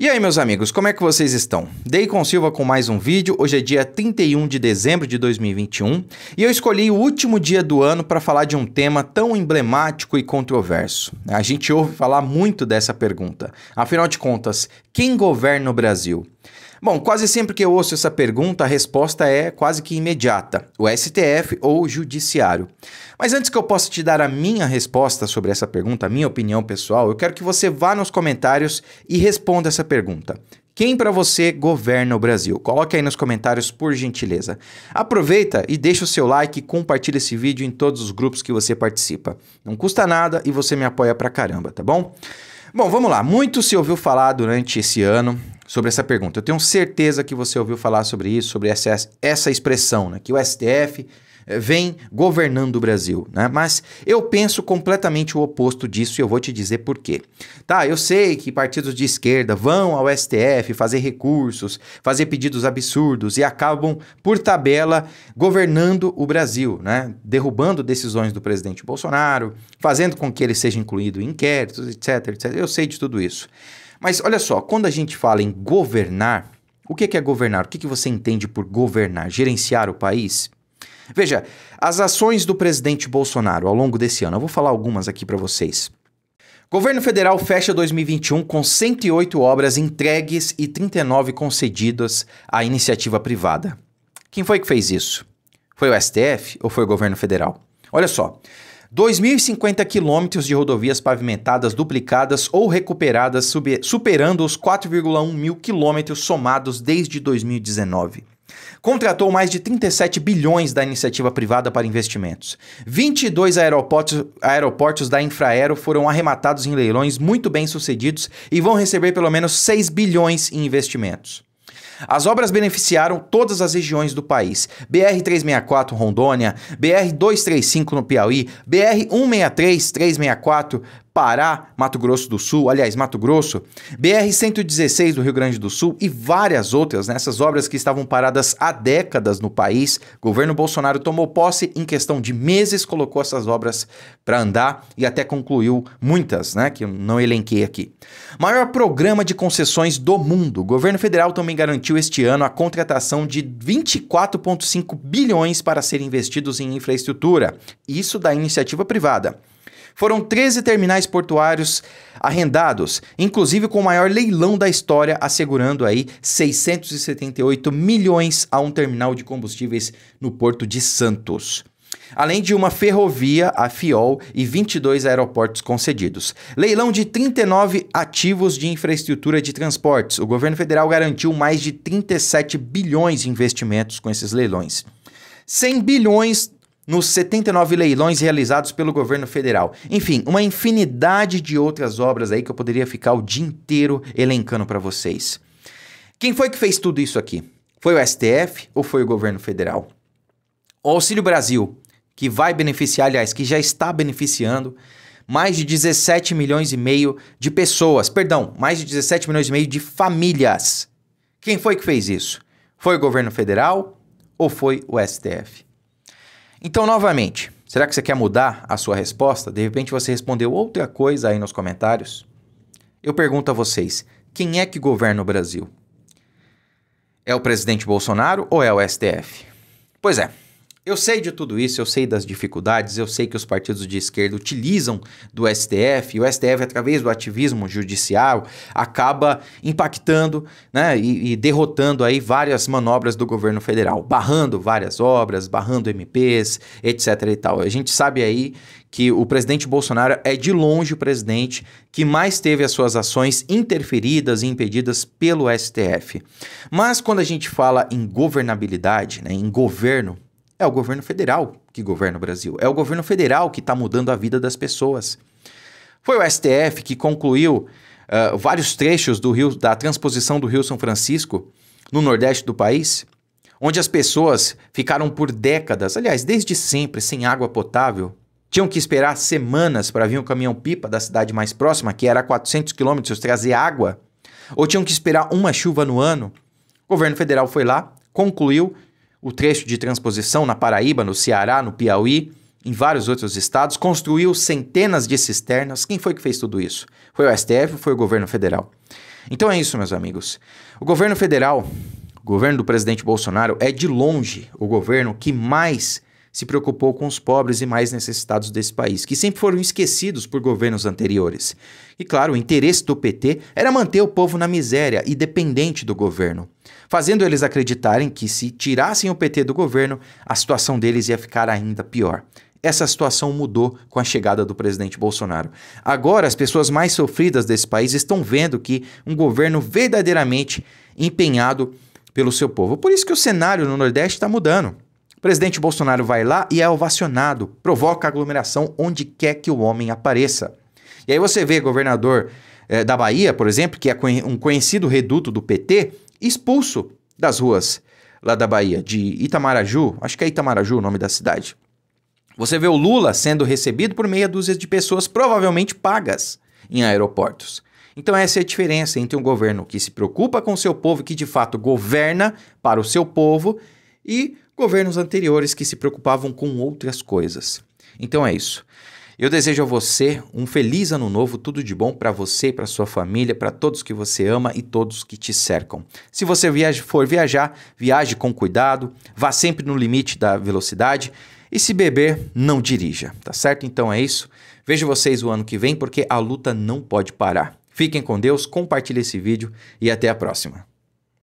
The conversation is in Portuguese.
E aí, meus amigos, como é que vocês estão? com Silva com mais um vídeo. Hoje é dia 31 de dezembro de 2021 e eu escolhi o último dia do ano para falar de um tema tão emblemático e controverso. A gente ouve falar muito dessa pergunta. Afinal de contas, quem governa o Brasil? Bom, quase sempre que eu ouço essa pergunta, a resposta é quase que imediata: o STF ou o Judiciário. Mas antes que eu possa te dar a minha resposta sobre essa pergunta, a minha opinião pessoal, eu quero que você vá nos comentários e responda essa pergunta. Quem para você governa o Brasil? Coloque aí nos comentários, por gentileza. Aproveita e deixa o seu like e compartilha esse vídeo em todos os grupos que você participa. Não custa nada e você me apoia pra caramba, tá bom? Bom, vamos lá. Muito se ouviu falar durante esse ano sobre essa pergunta. Eu tenho certeza que você ouviu falar sobre isso, sobre essa, essa expressão, né? que o STF eh, vem governando o Brasil, né? Mas eu penso completamente o oposto disso e eu vou te dizer por quê. Tá, eu sei que partidos de esquerda vão ao STF fazer recursos, fazer pedidos absurdos e acabam por tabela governando o Brasil, né? Derrubando decisões do presidente Bolsonaro, fazendo com que ele seja incluído em inquéritos, etc, etc. Eu sei de tudo isso. Mas olha só, quando a gente fala em governar, o que é governar? O que você entende por governar? Gerenciar o país? Veja, as ações do presidente Bolsonaro ao longo desse ano, eu vou falar algumas aqui para vocês. Governo federal fecha 2021 com 108 obras entregues e 39 concedidas à iniciativa privada. Quem foi que fez isso? Foi o STF ou foi o governo federal? Olha só, 2.050 quilômetros de rodovias pavimentadas duplicadas ou recuperadas, superando os 4,1 mil quilômetros somados desde 2019. Contratou mais de 37 bilhões da iniciativa privada para investimentos. 22 aeroportos, aeroportos da Infraero foram arrematados em leilões muito bem sucedidos e vão receber pelo menos 6 bilhões em investimentos. As obras beneficiaram todas as regiões do país: BR-364 Rondônia, BR-235 no Piauí, BR-163, 364 Pará, Mato Grosso do Sul, aliás, Mato Grosso, BR-116 do Rio Grande do Sul e várias outras, né? essas obras que estavam paradas há décadas no país. O governo Bolsonaro tomou posse em questão de meses, colocou essas obras para andar e até concluiu muitas, né? que eu não elenquei aqui. Maior programa de concessões do mundo. O governo federal também garantiu este ano a contratação de 24,5 bilhões para serem investidos em infraestrutura. Isso da iniciativa privada. Foram 13 terminais portuários arrendados, inclusive com o maior leilão da história, assegurando aí 678 milhões a um terminal de combustíveis no Porto de Santos além de uma ferrovia, a FIOL, e 22 aeroportos concedidos. Leilão de 39 ativos de infraestrutura de transportes. O governo federal garantiu mais de 37 bilhões de investimentos com esses leilões. 100 bilhões nos 79 leilões realizados pelo governo federal. Enfim, uma infinidade de outras obras aí que eu poderia ficar o dia inteiro elencando para vocês. Quem foi que fez tudo isso aqui? Foi o STF ou foi o governo federal? O Auxílio Brasil, que vai beneficiar, aliás, que já está beneficiando mais de 17 milhões e meio de pessoas, perdão, mais de 17 milhões e meio de famílias. Quem foi que fez isso? Foi o governo federal ou foi o STF? Então, novamente, será que você quer mudar a sua resposta? De repente você respondeu outra coisa aí nos comentários. Eu pergunto a vocês: quem é que governa o Brasil? É o presidente Bolsonaro ou é o STF? Pois é, eu sei de tudo isso, eu sei das dificuldades, eu sei que os partidos de esquerda utilizam do STF, e o STF, através do ativismo judicial, acaba impactando né, e, e derrotando aí várias manobras do governo federal, barrando várias obras, barrando MPs, etc. e tal. A gente sabe aí que o presidente Bolsonaro é de longe o presidente que mais teve as suas ações interferidas e impedidas pelo STF. Mas quando a gente fala em governabilidade, né, em governo, é o governo federal que governa o Brasil. É o governo federal que está mudando a vida das pessoas. Foi o STF que concluiu uh, vários trechos do Rio, da transposição do Rio São Francisco no Nordeste do país, onde as pessoas ficaram por décadas, aliás, desde sempre, sem água potável, tinham que esperar semanas para vir um caminhão-pipa da cidade mais próxima, que era 400 quilômetros, trazer água, ou tinham que esperar uma chuva no ano. O governo federal foi lá, concluiu, o trecho de transposição na Paraíba, no Ceará, no Piauí, em vários outros estados, construiu centenas de cisternas. Quem foi que fez tudo isso? Foi o STF ou foi o governo federal? Então é isso, meus amigos. O governo federal, o governo do presidente Bolsonaro, é de longe o governo que mais se preocupou com os pobres e mais necessitados desse país, que sempre foram esquecidos por governos anteriores. E claro, o interesse do PT era manter o povo na miséria e dependente do governo, fazendo eles acreditarem que se tirassem o PT do governo, a situação deles ia ficar ainda pior. Essa situação mudou com a chegada do presidente Bolsonaro. Agora, as pessoas mais sofridas desse país estão vendo que um governo verdadeiramente empenhado pelo seu povo. Por isso que o cenário no Nordeste está mudando. O presidente Bolsonaro vai lá e é ovacionado, provoca aglomeração onde quer que o homem apareça. E aí você vê governador eh, da Bahia, por exemplo, que é um conhecido reduto do PT, expulso das ruas lá da Bahia, de Itamaraju, acho que é Itamaraju o nome da cidade. Você vê o Lula sendo recebido por meia dúzia de pessoas provavelmente pagas em aeroportos. Então essa é a diferença entre um governo que se preocupa com seu povo, que de fato governa para o seu povo, e governos anteriores que se preocupavam com outras coisas. Então é isso. Eu desejo a você um feliz ano novo, tudo de bom para você, para sua família, para todos que você ama e todos que te cercam. Se você viaja, for viajar, viaje com cuidado, vá sempre no limite da velocidade e se beber, não dirija, tá certo? Então é isso. Vejo vocês o ano que vem porque a luta não pode parar. Fiquem com Deus, compartilhe esse vídeo e até a próxima.